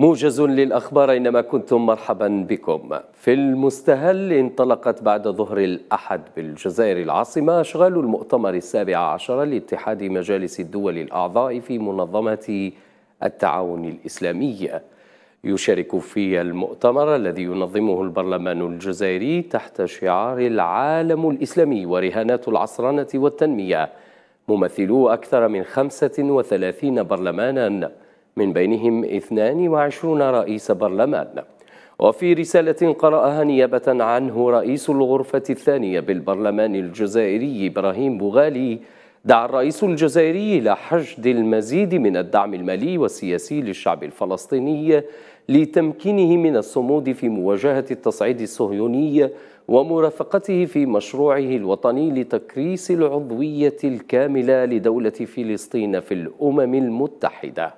موجز للأخبار إنما كنتم مرحبا بكم في المستهل انطلقت بعد ظهر الأحد بالجزائر العاصمة أشغال المؤتمر السابع عشر لاتحاد مجالس الدول الأعضاء في منظمة التعاون الإسلامي يشارك في المؤتمر الذي ينظمه البرلمان الجزائري تحت شعار العالم الإسلامي ورهانات العصرنة والتنمية ممثلو أكثر من 35 برلماناً من بينهم 22 رئيس برلمان وفي رسالة قرأها نيابة عنه رئيس الغرفة الثانية بالبرلمان الجزائري إبراهيم بوغالي دعا الرئيس الجزائري إلى حشد المزيد من الدعم المالي والسياسي للشعب الفلسطيني لتمكينه من الصمود في مواجهة التصعيد الصهيوني ومرافقته في مشروعه الوطني لتكريس العضوية الكاملة لدولة فلسطين في الأمم المتحدة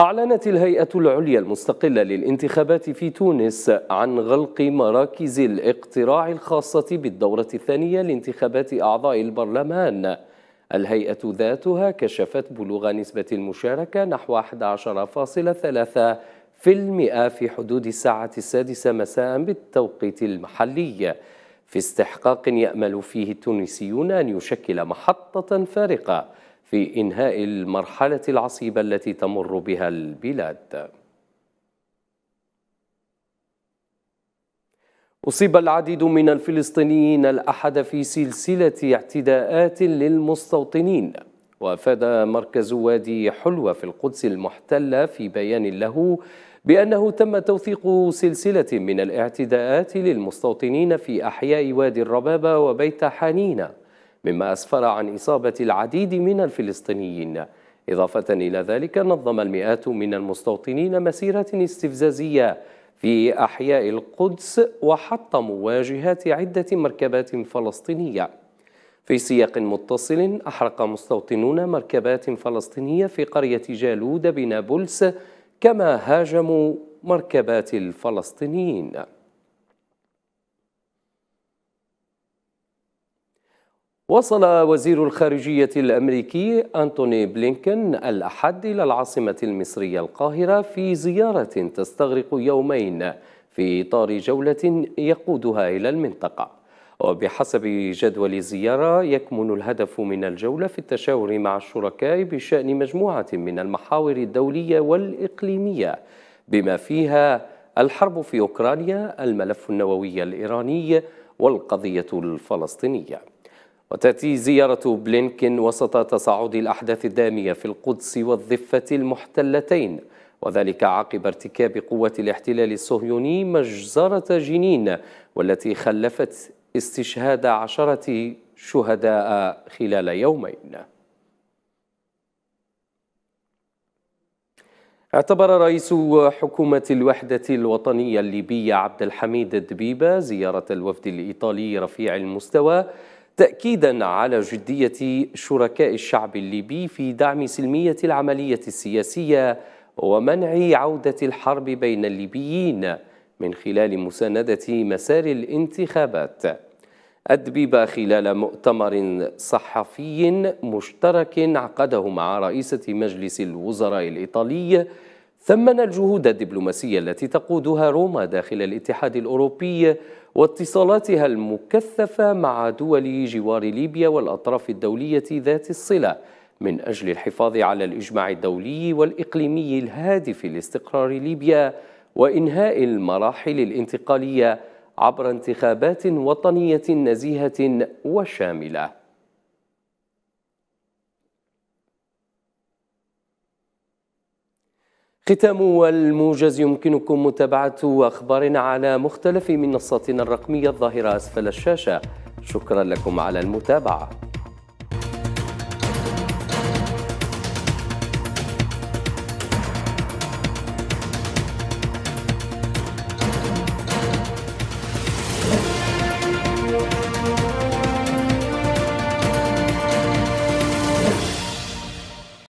أعلنت الهيئة العليا المستقلة للانتخابات في تونس عن غلق مراكز الاقتراع الخاصة بالدورة الثانية لانتخابات أعضاء البرلمان الهيئة ذاتها كشفت بلوغ نسبة المشاركة نحو 11.3% في حدود الساعة السادسة مساء بالتوقيت المحلي في استحقاق يأمل فيه التونسيون أن يشكل محطة فارقة في إنهاء المرحلة العصيبة التي تمر بها البلاد أصيب العديد من الفلسطينيين الأحد في سلسلة اعتداءات للمستوطنين وأفاد مركز وادي حلوة في القدس المحتلة في بيان له بأنه تم توثيق سلسلة من الاعتداءات للمستوطنين في أحياء وادي الربابة وبيت حنينة مما أسفر عن إصابة العديد من الفلسطينيين إضافة إلى ذلك نظم المئات من المستوطنين مسيرة استفزازية في أحياء القدس وحطموا واجهات عدة مركبات فلسطينية في سياق متصل أحرق مستوطنون مركبات فلسطينية في قرية جالود بنابلس كما هاجموا مركبات الفلسطينيين وصل وزير الخارجية الأمريكي أنتوني بلينكن الأحد إلى العاصمة المصرية القاهرة في زيارة تستغرق يومين في إطار جولة يقودها إلى المنطقة وبحسب جدول الزيارة يكمن الهدف من الجولة في التشاور مع الشركاء بشأن مجموعة من المحاور الدولية والإقليمية بما فيها الحرب في أوكرانيا الملف النووي الإيراني والقضية الفلسطينية وتأتي زيارة بلينكين وسط تصاعد الأحداث الدامية في القدس والضفة المحتلتين وذلك عقب ارتكاب قوة الاحتلال الصهيوني مجزرة جنين والتي خلفت استشهاد عشرة شهداء خلال يومين اعتبر رئيس حكومة الوحدة الوطنية الليبية عبد الحميد الدبيبة زيارة الوفد الإيطالي رفيع المستوى تأكيدا على جدية شركاء الشعب الليبي في دعم سلمية العملية السياسية ومنع عودة الحرب بين الليبيين من خلال مساندة مسار الانتخابات أدبب خلال مؤتمر صحفي مشترك عقده مع رئيسة مجلس الوزراء الإيطالي ثمن الجهود الدبلوماسية التي تقودها روما داخل الاتحاد الأوروبي واتصالاتها المكثفة مع دول جوار ليبيا والأطراف الدولية ذات الصلة من أجل الحفاظ على الإجماع الدولي والإقليمي الهادف لاستقرار ليبيا وإنهاء المراحل الانتقالية عبر انتخابات وطنية نزيهة وشاملة ختام الموجز يمكنكم متابعة أخبارنا على مختلف منصاتنا الرقمية الظاهرة أسفل الشاشة شكرا لكم على المتابعة